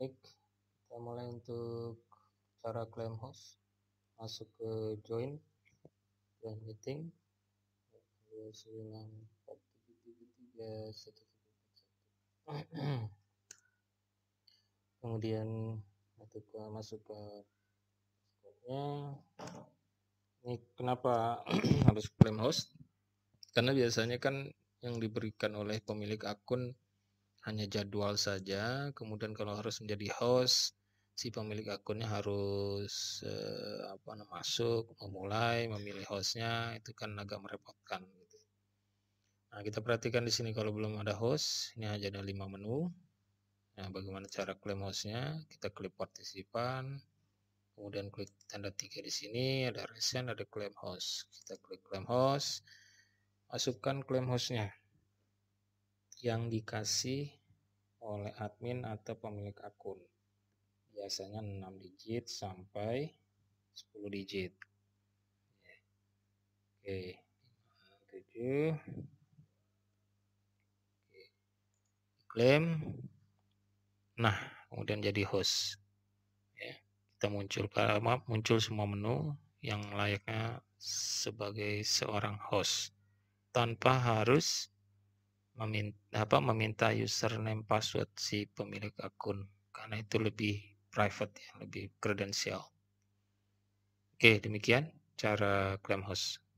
klik kita mulai untuk cara claim host masuk ke join join meeting satu. kemudian masuk ke masuk ke Discordnya ini kenapa harus claim host karena biasanya kan yang diberikan oleh pemilik akun hanya jadwal saja. Kemudian kalau harus menjadi host, si pemilik akunnya harus eh, apa masuk, memulai, memilih hostnya, itu kan agak merepotkan. Nah, kita perhatikan di sini kalau belum ada host, ini hanya ada lima menu. Nah, bagaimana cara klaim hostnya? Kita klik partisipan, kemudian klik tanda tiga di sini, ada recent, ada claim host. Kita klik claim host, masukkan claim hostnya yang dikasih oleh admin atau pemilik akun. Biasanya 6 digit sampai 10 digit. Oke, 7. Oke. Klaim. Nah, kemudian jadi host. Ya, kita muncul eh, maaf, muncul semua menu yang layaknya sebagai seorang host tanpa harus meminta apa meminta username password si pemilik akun karena itu lebih private ya, lebih kredensial. Oke, demikian cara claim host.